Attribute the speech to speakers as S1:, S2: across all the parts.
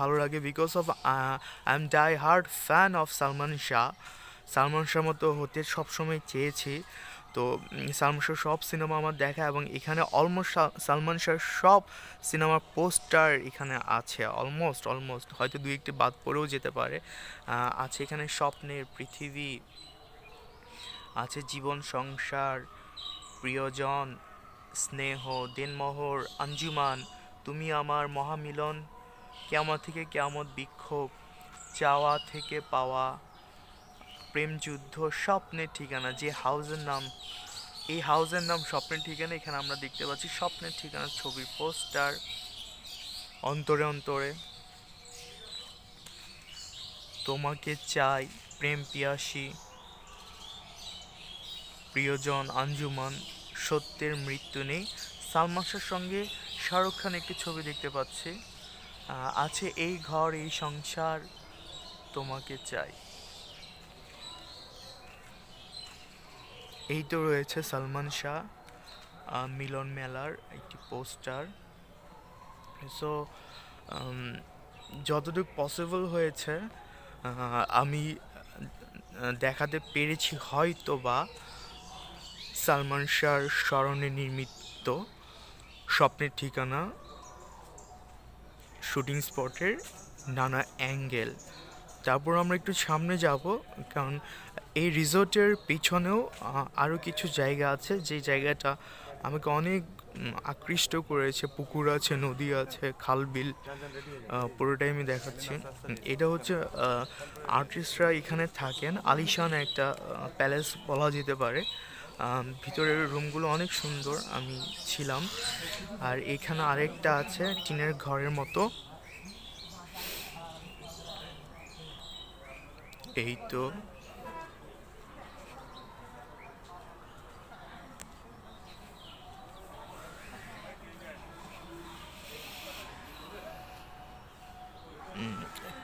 S1: ভালো লাগে because of I am die hard fan of Salman Shah Salman Shah মতো হতে সবসময় চেয়েছি তো সালমান শাহ সব সিনেমা আমার দেখা এবং এখানে অলমোস্ট সালমান শাহ সব সিনেমার পোস্টার এখানে আছে অলমোস্ট অলমোস্ট হয়তো দুই একটি বাদ পড়েও যেতে পারে আছে এখানে স্বপ্নের পৃথিবী আছে জীবন সংসার প্রিয়জন স্নেহ দেনমোহর আঞ্জুমান তুমি আমার মহামিলন কেয়ামত থেকে কেয়ামত বিক্ষোভ চাওয়া থেকে পাওয়া প্রেম যুদ্ধ স্বপ্নের ঠিকানা যে হাউজের নাম এই হাউজের নাম স্বপ্নের ঠিকানা এখানে আমরা দেখতে পাচ্ছি স্বপ্নের ঠিকানা ছবির পোস্টার অন্তরে অন্তরে তোমাকে চাই প্রেম পিয়াসী প্রিয়জন আঞ্জুমান সত্যের মৃত্যু নেই সালমাসের সঙ্গে শাহরুখ খান একটি ছবি দেখতে পাচ্ছি আছে এই ঘর এই সংসার তোমাকে চাই এই তো রয়েছে সালমান শাহ মিলন মেলার একটি পোস্টার সো যতটুকু পসিবল হয়েছে আমি দেখাতে পেরেছি হয়তো বা সালমান শাহর স্মরণে নির্মিত স্বপ্নের ঠিকানা শ্যুটিং স্পটের নানা অ্যাঙ্গেল তারপর আমরা একটু সামনে যাব কারণ এই রিসোর্টের পিছনেও আরও কিছু জায়গা আছে যে জায়গাটা আমাকে অনেক আকৃষ্ট করেছে পুকুর আছে নদী আছে খাল বিল পুরোটাই আমি দেখাচ্ছি এটা হচ্ছে আর্টিস্টরা এখানে থাকেন আলিশান একটা প্যালেস বলা যেতে পারে ভিতরের রুমগুলো অনেক সুন্দর আমি ছিলাম আর এখানে আরেকটা আছে টিনের ঘরের মতো এই তো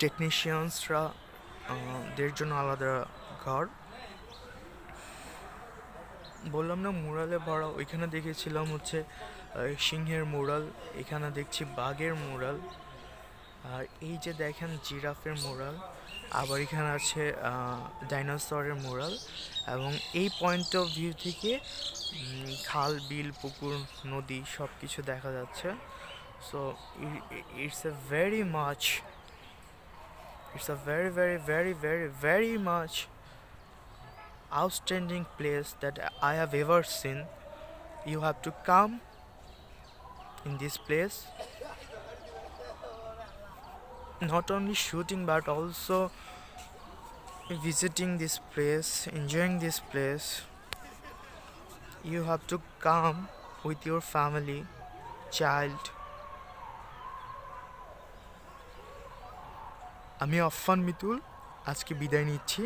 S1: টেকনিশিয়ানসরা দের জন্য আলাদা ঘর বললাম না মুরালে ভরা ওইখানে দেখেছিলাম হচ্ছে সিংহের মুরাল এখানে দেখছি বাঘের মুরাল আর এই যে দেখেন জিরাফের মোরাল আবার এখানে আছে ডাইনোসরের মোরাল এবং এই পয়েন্ট অফ ভিউ থেকে খাল বিল পুকুর নদী সব কিছু দেখা যাচ্ছে so it's a very much it's a very very very very very much outstanding place that I have ever seen. You have to come in this place. Not only shooting but also visiting this place, enjoying this place. You have to come with your family, child. আমি অফান মিতুল আজকে বিদায় নিচ্ছি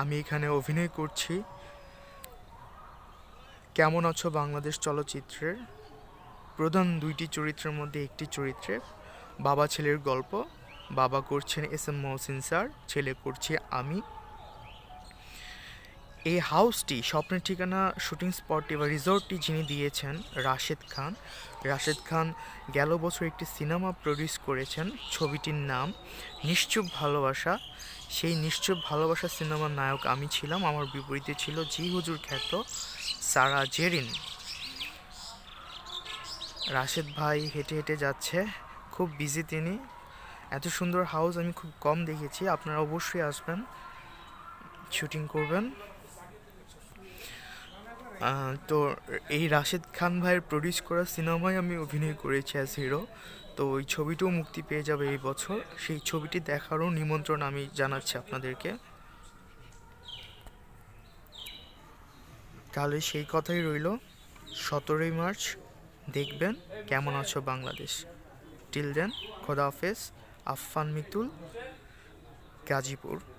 S1: আমি এখানে অভিনয় করছি কেমন আছো বাংলাদেশ চলচ্চিত্রের প্রধান দুইটি চরিত্রের মধ্যে একটি চরিত্রের বাবা ছেলের গল্প বাবা করছেন এস এম মহসিন স্যার ছেলে করছে আমি এই হাউসটি স্বপ্নের ঠিকানা শুটিং স্পটটি বা রিসোর্টটি যিনি দিয়েছেন রাশেদ খান রাশেদ খান গেল বছর একটি সিনেমা প্রডিউস করেছেন ছবিটির নাম নিশ্চুপ ভালোবাসা সেই নিশ্চুপ ভালোবাসা সিনেমার নায়ক আমি ছিলাম আমার বিপরীতে ছিল জি হুজুর খ্যাত সারা জেরিন রাশেদ ভাই হেঁটে হেঁটে যাচ্ছে খুব বিজি তিনি এত সুন্দর হাউস আমি খুব কম দেখেছি আপনারা অবশ্যই আসবেন শুটিং করবেন তো এই রাশেদ খান ভাইয়ের প্রডিউস করা সিনেমায় আমি অভিনয় করেছি অ্যাজ হিরো তো ওই ছবিটিও মুক্তি পেয়ে যাবে এই বছর সেই ছবিটি দেখারও নিমন্ত্রণ আমি জানাচ্ছি আপনাদেরকে তাহলে সেই কথাই রইল সতেরোই মার্চ দেখবেন কেমন আছো বাংলাদেশ টিল দেন খোদা হাফেজ আফফান মিতুল গাজীপুর